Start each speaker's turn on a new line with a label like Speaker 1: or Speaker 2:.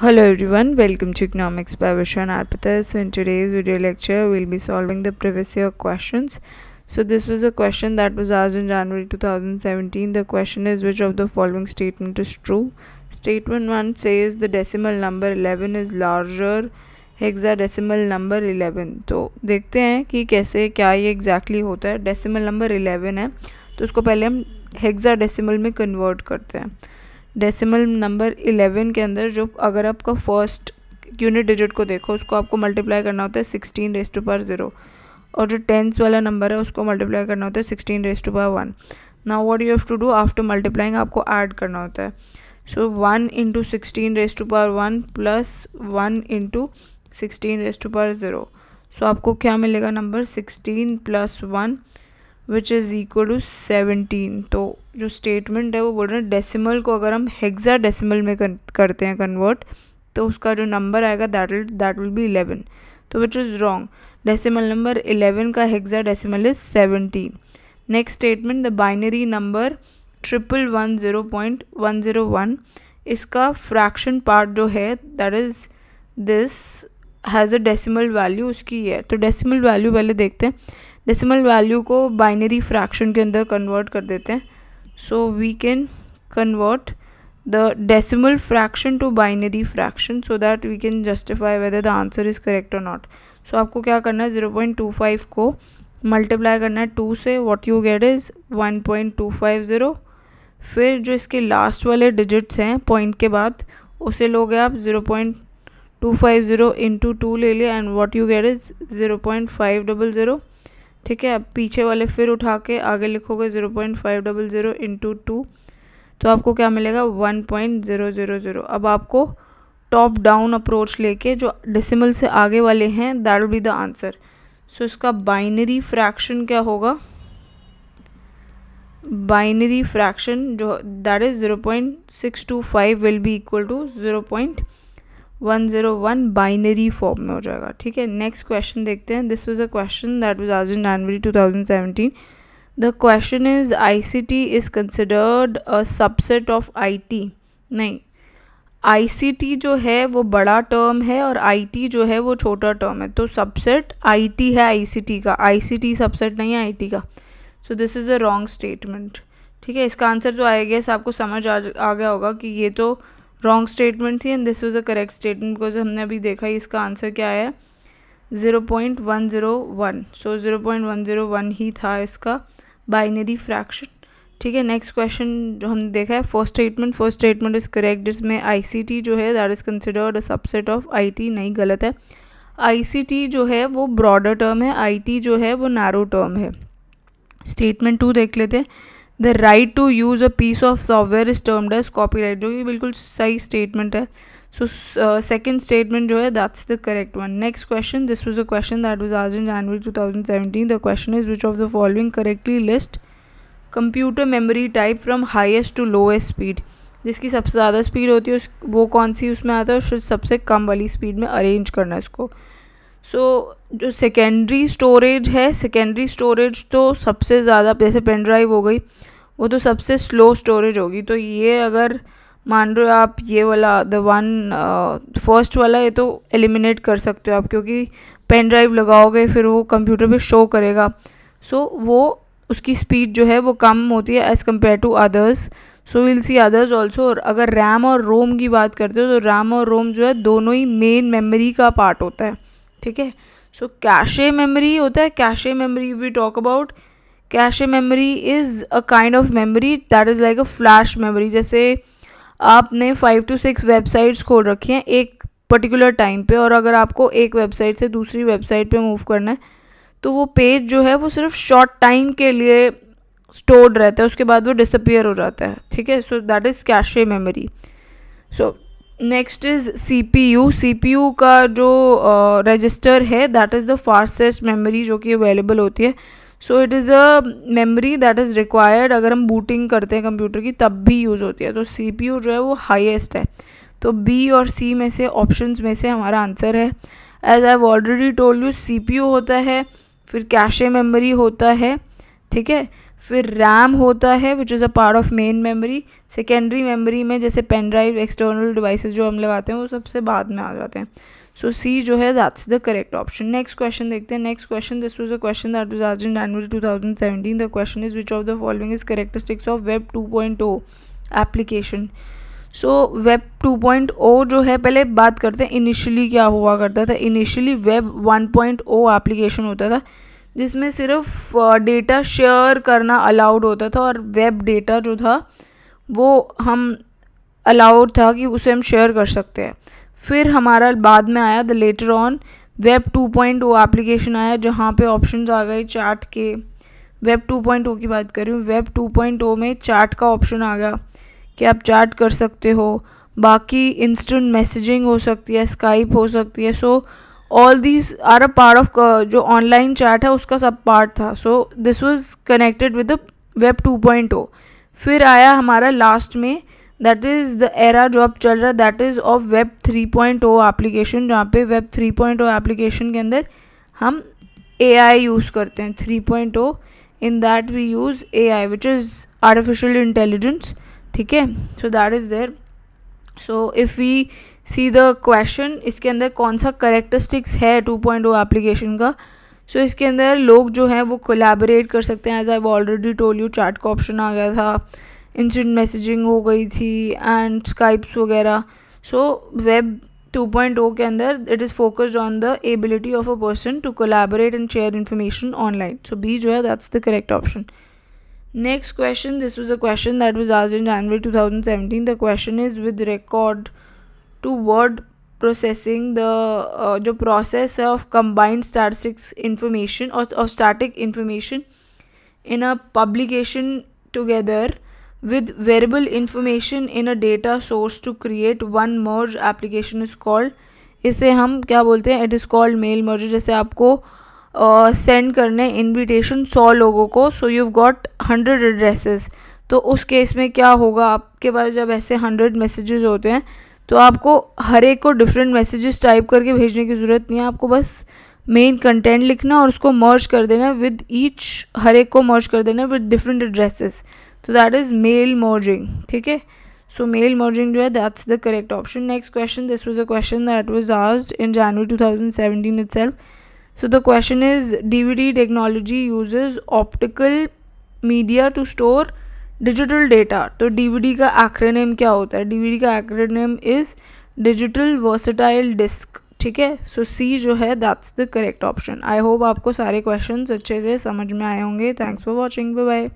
Speaker 1: Hello everyone, welcome to Economics by vishwan Arpita. So in today's video lecture, we'll be solving the previous year questions. So this was a question that was asked in January 2017. The question is which of the following statement is true? Statement 1 says the decimal number 11 is larger hexadecimal number 11 तो देखते हैं कि कैसे क्या ये exactly exactly होता है decimal number 11 है तो उसको पहले हम हेक्साडेसिमल में कन्वर्ट करते हैं डेसिमल नंबर इलेवन के अंदर जो अगर आपका फर्स्ट यूनिट डिजिट को देखो उसको आपको मल्टीप्लाई करना होता है sixteen raise to power zero और जो टेंस वाला नंबर है उसको मल्टीप्लाई करना होता है sixteen raise to power one now what you have to do after multiplying आपको ऐड करना होता है so one into sixteen raise to power one plus one into sixteen raise to power zero so आपको क्या मिलेगा number sixteen plus one which is equal to seventeen तो जो statement है वो बोल रहे हैं डेसिमल को अगर हम हेक्सा डेसिमल में करते हैं कन्वर्ट तो उसका जो नंबर आएगा that will that will be eleven तो which is wrong decimal number eleven का hexadecimal is seventeen next statement the binary number triple one zero point one zero one इसका फ्रैक्शन पार्ट जो है that is this has a decimal value उसकी है तो decimal value पहले देखते हैं डेसिमल वैल्यू को बाइनरी फ्रैक्शन के अंदर कन्वर्ट कर देते हैं so we can convert the decimal fraction to binary fraction so that we can justify whether the answer is correct और नॉट सो आपको क्या करना है ज़ीरो पॉइंट टू फाइव को मल्टीप्लाई करना है टू से what you get is one point two five zero फिर जो इसके लास्ट वाले डिजिट्स हैं पॉइंट के बाद उसे लोगे आप zero point two five zero into two ले लिया and what you get is zero point five double zero ठीक है अब पीछे वाले फिर उठा के आगे लिखोगे zero point five double zero into two तो आपको क्या मिलेगा one point zero zero zero अब आपको टॉप डाउन अप्रोच लेके जो डेसिमल से आगे वाले हैं that will be the answer so इसका बाइनरी फ्रैक्शन क्या होगा बाइनरी फ्रैक्शन जो that is zero point six two five will be equal to zero point one zero one binary form में हो जाएगा ठीक है नेक्स्ट क्वेश्चन देखते हैं this was a question that was आज in January two thousand seventeen the question is I C T is considered a subset of I T नहीं I C T जो है वो बड़ा टर्म है और आई टी जो है वो छोटा टर्म है तो सबसेट आई टी है आई सी टी का आई सी टी सबसेट नहीं है आई टी का so this is a wrong statement ठीक है इसका आंसर तो आएगा गेस आपको समझ आ, आ गया होगा कि ये तो रॉन्ग स्टेटमेंट थी and this was a correct statement because हमने अभी देखा इसका आंसर क्या है zero point one zero one so zero point one zero one ही था इसका बाइनरी फ्रैक्शन ठीक है नेक्स्ट क्वेश्चन जो हमने देखा है first statement first statement is correct जिसमें टी जो है that is considered a subset of T नहीं गलत है टी जो है वो ब्रॉडर टर्म है टी जो है वो नैरो टर्म है स्टेटमेंट टू देख लेते हैं the right to use a piece of software is termed as right जो कि बिल्कुल सही स्टेटमेंट है सो सेकेंड स्टेटमेंट जो है that's the correct one next question this was a question that was आज in January two thousand seventeen the question is which of the following correctly list computer memory type from highest to lowest speed जिसकी सबसे ज़्यादा speed होती है उस वो कौन सी उसमें आता है और फिर सबसे कम वाली स्पीड में अरेंज करना है उसको सो so, जो सेकेंडरी स्टोरेज है सेकेंडरी स्टोरेज तो सबसे ज़्यादा जैसे पेन ड्राइव हो गई वो तो सबसे स्लो स्टोरेज होगी तो ये अगर मान रहे हो आप ये वाला द वन फर्स्ट वाला ये तो एलिमिनेट कर सकते हो आप क्योंकि पेन ड्राइव लगाओगे फिर वो कंप्यूटर पे शो करेगा सो so, वो उसकी स्पीड जो है वो कम होती है as compare to others so will see others also और अगर रैम और रोम की बात करते हो तो रैम और रोम जो है दोनों ही मेन मेमोरी का पार्ट होता है ठीक है सो कैशे मेमोरी होता है cache memory we talk about cache memory is a kind of memory that is like a flash memory जैसे आपने फाइव टू सिक्स वेबसाइट्स खोल रखी हैं एक पर्टिकुलर टाइम पे और अगर आपको एक वेबसाइट से दूसरी वेबसाइट पे मूव करना है तो वो पेज जो है वो सिर्फ शॉर्ट टाइम के लिए स्टोर्ड रहता है उसके बाद वो डिसअपियर हो जाता है ठीक है so that is cache memory so next is C P U C P U का जो रजिस्टर है that is the fastest memory जो कि अवेलेबल होती है so it is a memory that is required अगर हम बूटिंग करते हैं कंप्यूटर की तब भी यूज़ होती है तो सी पी यू जो है वो हाईएस्ट है तो बी और सी में से ऑप्शन में से हमारा आंसर है as I already told you C P U होता है फिर कैशे मेमोरी होता है ठीक है फिर रैम होता है which is a part of main memory secondary memory में जैसे पेन ड्राइव एक्सटर्नल डिवाइसेस जो हम लगाते हैं वो सबसे बाद में आ जाते हैं सो सी जो है that's the correct option next question देखते हैं next question this was a question that was आज in January two thousand seventeen the question is which of the following is characteristics of web two point O application so web two point O जो है पहले बात करते हैं initially क्या हुआ करता था initially web one point O application होता था जिसमें सिर्फ डेटा शेयर करना अलाउड होता था और वेब डेटा जो था वो हम अलाउड था कि उसे हम शेयर कर सकते हैं फिर हमारा बाद में आया the later on web 2.0 point application आया जहाँ पे ऑप्शन आ गए चार्ट के वेब 2.0 की बात कर रही हूँ वेब 2.0 में चार्ट का ऑप्शन आ गया कि आप चार्ट कर सकते हो बाकी इंस्टेंट मैसेजिंग हो सकती है स्काइप हो सकती है so so, all these are a part of जो ऑनलाइन चैट है उसका सब पार्ट था so this was connected with the web two point O फिर आया हमारा लास्ट में दैट इज़ द एरा जो अब चल रहा है that is of web three point O application जहाँ पे web three point O application के अंदर हम ए आई यूज़ करते हैं three point O in that we use A I which is artificial intelligence ठीक है so that is there so if we see the question इसके अंदर कौन सा करेक्टरिस्टिक्स है 2.0 पॉइंट एप्लीकेशन का सो so, इसके अंदर लोग जो हैं वो कोलेबरेट कर सकते हैं as I already told you chat का ऑप्शन आ गया था इंस्टेंट मैसेजिंग हो गई थी एंड स्काइप्स वगैरह सो वेब 2.0 के अंदर it is focused on the ability of a person to collaborate and share information online so B जो है that's the correct option next question this was a question that was आज in January 2017 the question is with record to word processing the जो process है of combined statics information और of static information in a publication together with variable information in a data source to create one merge application is called इसे हम क्या बोलते हैं it is called mail merge जैसे आपको send uh, करने invitation सौ लोगों को so you got hundred addresses तो उस केस में क्या होगा आपके पास जब ऐसे हंड्रेड मैसेजेस होते हैं तो आपको हर एक को डिफरेंट मैसेजेस टाइप करके भेजने की ज़रूरत नहीं है आपको बस मेन कंटेंट लिखना और उसको मर्ज कर देना विद ईच हर एक को मर्ज कर देना विद डिफरेंट एड्रेसेस तो दैट इज़ मेल मर्जिंग ठीक है सो मेल मर्जिंग जो है that's the correct option next question this was a question that was आज in January two thousand seventeen itself so the question is D V D technology uses optical media to store digital data तो DVD का आखिरी name क्या होता है DVD का आखिरी name is digital versatile disc ठीक है सो सी जो है that's the correct option I hope आपको सारे क्वेश्चंस अच्छे से समझ में आए होंगे थैंक्स फॉर वॉचिंग बाय